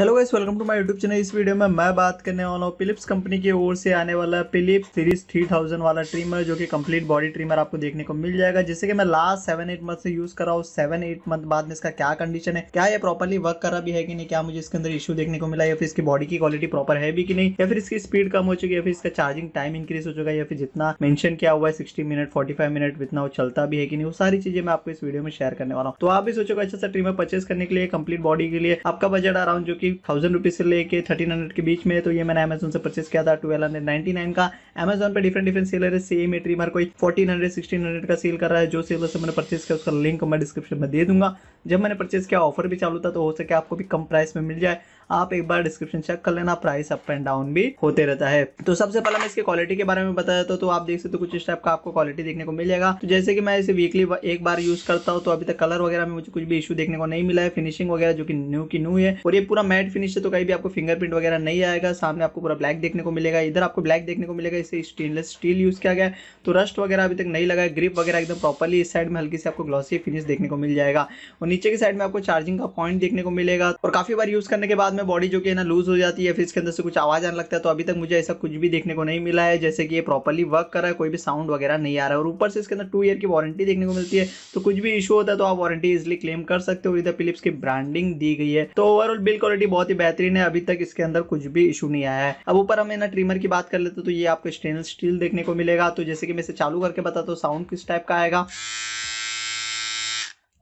hello guys welcome to my YouTube channel इस video में मैं बात करने वाला हूँ फिलिप्स कंपनी की ओर से आने वाला फिलिप्स सीरीज 3000 वाला ट्रिमर जो कि कंप्लीट बॉडी ट्रिमर आपको देखने को मिल जाएगा जिसे कि मैं लास्ट सेवन एट मंथ से यूज़ कर रहा हूँ सेवन एट मंथ बाद में इसका क्या कंडीशन है क्या ये प्रॉपरली वर्क कर रहा भी है कि नहीं क्या मुझे इसके अंदर इशू देखने को मिला या फिर इसकी बॉडी की क्वालिटी प्रॉपर है भी कि नहीं या फिर इसकी स्पीड कम हो चुकी है या फिर इसका चार्जिंग टाइम इंक्रीज हो चुका है या फिर जितना मैंशन किया हुआ है sixty minute forty five minute जितना वो चलता भी है कि नहीं वो सारी चीज़ें मैं आपको इस वीडियो में शेयर करने वाला हूँ तो आप भी सोचोगे अच्छा सा ट्रिमर परचेस करने के लिए कंप्लीट बॉडी के लिए आपका बजट अराउंड जो कि थाउजेंड रुपीज़ से लेके थर्टीन हंड्रेड के बीच में तो ये मैंने अमेजोन से परचेस किया था ट्वेल्व हंड्रेड नाइनटी नाइन का अमेजोन पर डिफरेंट डिफरेंट सेलर है सेम एट्री मार कोई फोर्टीन हंड्रेड सिक्सटीन हंड्रेड का सेल कर रहा है जो सेलर से मैंने परचेस किया उसका लिंक मैं डिस्क्रिप्शन में दे दूंगा जब मैंने परचेस किया ऑफर भी चालू था तो हो सके आपको भी कम प्राइस में मिल जाए आप एक बार डिस्क्रिप्शन चेक कर लेना प्राइस अप एंड डाउन भी होते रहता है तो सबसे पहले मैं इसके क्वालिटी के बारे में बता देता हूँ तो आप देख सकते हो कुछ इस टाइप का आपको क्वालिटी देखने को मिल जाएगा तो जैसे कि मैं इसे वीकली एक बार यूज करता हूँ तो अभी तक कलर वगैरह में मुझे कुछ भी इशू देखने को नहीं मिला है फिनिशिंग वगैरह जो कि न्यू की न्यू है और ये पूरा मैट फिनिश है तो कहीं भी आपको फिंगरप्रिंट वगैरह नहीं आएगा सामने आपको पूरा ब्लैक देखने को मिलेगा इधर आपको ब्लैक देखने को मिलेगा इसे स्टेनलेस स्टील यूज किया गया तो रस्ट वगैरह अभी तक नहीं लगा ग्रिप वगैरह एकदम प्रॉपरली इस साइड में हल्की से आपको ग्लॉसी फिनिश देखने को मिल जाएगा और नीचे की साइड में आपको चार्जिंग का पॉइंट देखने को मिलेगा और काफी बार यूज करने के बाद में बॉडी जो कि है ना लूज हो जाती है फिर इसके अंदर से कुछ आवाज़ आने लगता है तो अभी तक मुझे ऐसा कुछ भी देखने को नहीं मिला है जैसे कि ये प्रॉपरली वर्क कर रहा है कोई भी साउंड वगैरह नहीं आ रहा है और ऊपर से इसके अंदर टू ईयर की वारंटी देखने को मिलती है तो कुछ भी इशू होता है तो आप वारंटी इजिली क्लेम कर सकते हो इधर फिलिप्स की ब्रांडिंग दी गई है तो ओवरऑल बिल क्वालिटी बहुत ही बेहतरीन है अभी तक इसके अंदर कुछ भी इशू नहीं आया है अब ऊपर हम ना ट्रिमर की बात कर लेते तो ये आपको स्टेनलेस स्टील देखने को मिलेगा तो जैसे कि मैं इसे चालू करके बताता हूँ साउंड किस टाइप का आएगा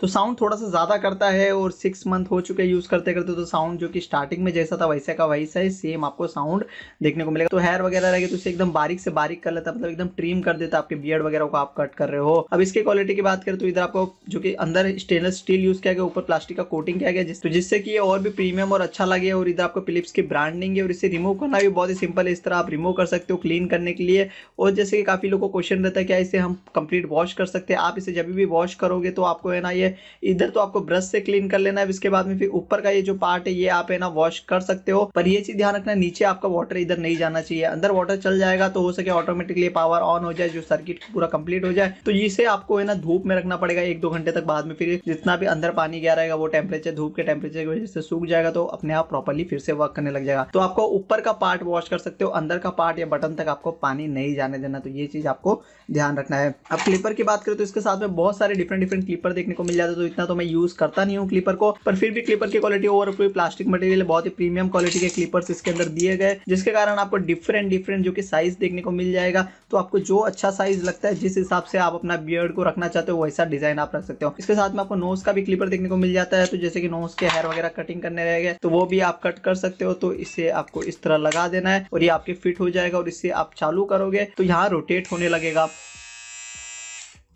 तो साउंड थोड़ा सा ज़्यादा करता है और सिक्स मंथ हो चुके हैं यूज़ करते करते तो साउंड जो कि स्टार्टिंग में जैसा था वैसा का वैसा ही सेम आपको साउंड देखने को मिलेगा तो हेयर वगैरह रहेगी तो उसे एकदम बारीक से बारीक कर लेता है मतलब एकदम ट्रीम कर देता है आपके बियड वगैरह को आप कट कर रहे हो अब इसके क्वालिटी की बात करें तो इधर आपको जो कि अंदर स्टेनलेस स्टील यूज़ किया गया ऊपर प्लास्टिक का कोटिंग किया गया जिस तो जिससे कि ये और भी प्रीमियम और अच्छा लगे और इधर आपको फिलिप्स की ब्रांडिंग है और इसे रिमूव करना भी बहुत ही सिंपल है इस तरह आप रिमूव कर सकते हो क्लीन करने के लिए और जैसे कि काफ़ी लोगों को क्वेश्चन रहता है क्या इसे हम कंप्लीट वॉश कर सकते हैं आप इसे जब भी वॉश करोगे तो आपको है ना ये है इधर तो आपको ब्रश से क्लीन कर लेना है इसके बाद में फिर ऊपर का ये जो पार्ट है ये आप है ना वॉश कर सकते हो पर ये चीज ध्यान रखना नीचे आपका वाटर इधर नहीं जाना चाहिए अंदर वाटर चल जाएगा तो हो सके ऑटोमेटिकली पावर ऑन हो जाए जो सर्किट पूरा कंप्लीट हो जाए तो इसे आपको है ना धूप में रखना पड़ेगा एक दो घंटे तक बाद में फिर जितना भी अंदर पानी गया रहेगा वो टेम्परेचर धूप के टेम्परेचर की वजह से सूख जाएगा तो अपने आप प्रॉपरली फिर से वर्क करने लग जाएगा तो आपको ऊपर का पार्ट वॉश कर सकते हो अंदर का पार्ट या बटन तक आपको पानी नहीं जाने देना तो ये चीज आपको ध्यान रखना है अब क्लिपर की बात करें तो इसके साथ में बहुत सारे डिफरेंट डिफरेंट क्लिपर देखने को मिल जाता तो इतना तो मैं यूज़ करता नहीं हूँ क्लीपर को पर फिर भी क्लीपर की क्वालिटी ओवर पूरी प्लास्टिक मटेरियल बहुत ही प्रीमियम क्वालिटी के क्लिपर्स इसके अंदर दिए गए जिसके कारण आपको डिफरेंट डिफरेंट जो कि साइज देखने को मिल जाएगा तो आपको जो अच्छा साइज लगता है जिस हिसाब से आप अपना बियर्ड को रखना चाहते हो वैसा डिजाइन आप रख सकते हो इसके साथ में आपको नोज का भी क्लीपर देखने को मिल जाता है तो जैसे कि नोज के हेयर वगैरह कटिंग करने रह गए तो वो भी आप कट कर सकते हो तो इसे आपको इस तरह लगा देना है और ये आपके फिट हो जाएगा और इसे आप चालू करोगे तो यहाँ रोटेट होने लगेगा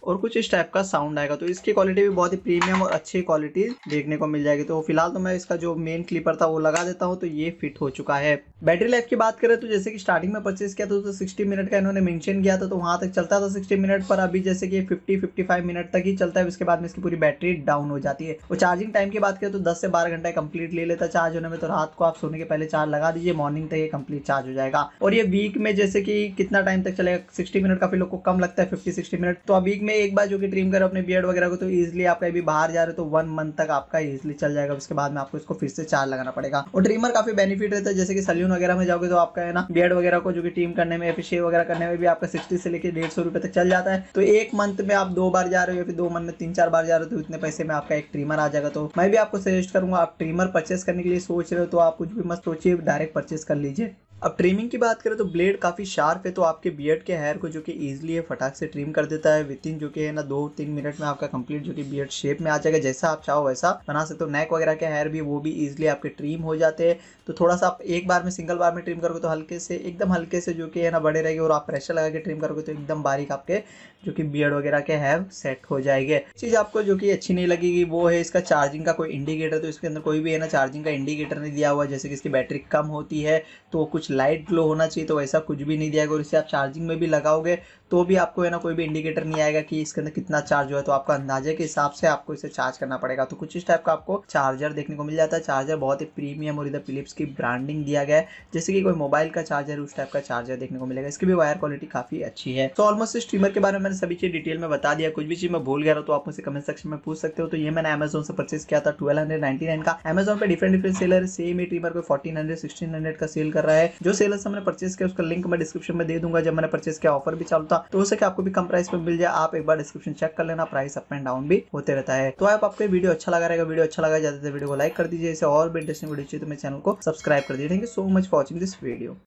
और कुछ इस टाइप का साउंड आएगा तो इसकी क्वालिटी भी बहुत ही प्रीमियम और अच्छी क्वालिटी देखने को मिल जाएगी तो फिलहाल तो मैं इसका जो मेन क्लिपर था वो लगा देता हूँ तो ये फिट हो चुका है बैटरी लाइफ की बात करें तो जैसे कि स्टार्टिंग में परचेज किया था तो सिक्सटी मिनट का इन्होंने मेंशन किया था तो वहाँ तक चलता था सिक्सटी मिनट पर अभी जैसे कि फिफ्टी फिफ्टी फाइव मिनट तक ही चलता है उसके बाद में इसकी पूरी बैटरी डाउन हो जाती है और चार्जिंग टाइम की बात करें तो दस से बारह घंटा कंप्लीट ले लेता चार्ज होने में तो रात को आप सोने के पहले चार्ज लगा दीजिए मॉर्निंग तक ये कंप्लीट चार्ज हो जाएगा और ये वीक में जैसे कि कितना टाइम तक चलेगा सिक्सटी मिनट काफी लोग को कम लगता है फिफ्टी सिक्सटी मिनट तो अब वीक में में एक बार जो कि ट्रिम करो अपने बियड वगैरह को तो इजिली आप कहीं भी बाहर जा रहे हो तो वन मंथ तक आपका इजिली चल जाएगा उसके बाद में आपको इसको फिर से चार लगाना पड़ेगा और ट्रिमर काफी बेनिफिट रहता है जैसे कि सलून वगैरह में जाओगे तो आपका है ना बियड वगैरह को जो कि ट्रीम करने में फिर शेव वगैरह करने में भी आपका सिक्सटी से लेकर डेढ़ सौ तक चल जाता है तो एक मंथ में आप दो बार जा रहे हो या फिर दो मंथ में तीन चार बार जा रहे हो तो इतने पैसे में आपका एक ट्रीमर आ जाएगा तो मैं भी आपको सजेस्ट करूंगा आप ट्रीमर परचेस करने के लिए सोच रहे हो तो आप कुछ भी मत सोचिए डायरेक्ट परचेस कर लीजिए अब ट्रिमिंग की बात करें तो ब्लेड काफ़ी शार्प है तो आपके बियड के हेयर को जो कि ईजिली फटाक से ट्रिम कर देता है विद इन जो कि है ना दो तीन मिनट में आपका कंप्लीट जो कि बियड शेप में आ जाएगा जैसा आप चाहो वैसा बना सकते हो नेक वगैरह के हेयर भी वो भी ईजिली आपके ट्रिम हो जाते हैं तो थोड़ा सा आप एक बार में सिंगल बार में ट्रिम करोगे तो हल्के से एकदम हल्के से जो कि है ना बड़े रहेंगे और आप प्रेशर लगा के ट्रिम करोगे तो एकदम बारीक आपके जो कि बियड वगैरह के हेयर सेट हो जाएंगे चीज़ आपको जो कि अच्छी नहीं लगेगी वो है इसका चार्जिंग का कोई इंडिकेटर तो इसके अंदर कोई भी है ना चार्जिंग का इंडिकेटर नहीं दिया हुआ जैसे कि इसकी बैटरी कम होती है तो कुछ लाइट ग्लो होना चाहिए तो वैसा कुछ भी नहीं दिया गया और इसे आप चार्जिंग में भी लगाओगे तो भी आपको है ना कोई भी इंडिकेटर नहीं आएगा कि इसके अंदर कितना चार्ज हुआ है तो आपका अंदाजे के हिसाब से आपको इसे चार्ज करना पड़ेगा तो कुछ इस टाइप का आपको चार्जर देखने को मिल जाता है चार्जर बहुत ही प्रीमियम और इधर फिलिप्स की ब्रांडिंग दिया गया है जैसे कि कोई मोबाइल का चार्जर उस टाइप का चार्जर देखने को मिलेगा इसकी भी वायर क्वालिटी काफी अच्छी है तो ऑलमोस्ट इस ट्रीमर के बारे में मैंने सभी चीज डिटेल में बता दिया कुछ भी चीज मैं भूल गया तो आप मुझे कमेंट सेक्शन में पूछ सकते हो तो ये मैंने अमेजोन से परचेस किया था ट्वेल्व का अमेजोन पे डिफरेंट डिफरेंट सेलर सेम ही ट्रीमर को फोर्टीन हंड्रेड का सेल कर रहा है जो से मैंने परचेस किया उसका लिंक मैं डिस्क्रिप्शन में दे दूंगा जब मैंने परचेस किया ऑफर भी चालू था तो हो सके आपको भी कम प्राइस में मिल जाए आप एक बार डिस्क्रिप्शन चेक कर लेना प्राइस अप एंड डाउन भी होते रहता है तो आप आपको वीडियो अच्छा लगा रहेगा वीडियो अच्छा लगा जाता है वीडियो को लाइक कर दीजिए इसे और भी इंटरेस्टिंग वीडियो चाहिए तो मेरे चैनल को सब्सक्राइब कर दीजिए thank you so much for watching this video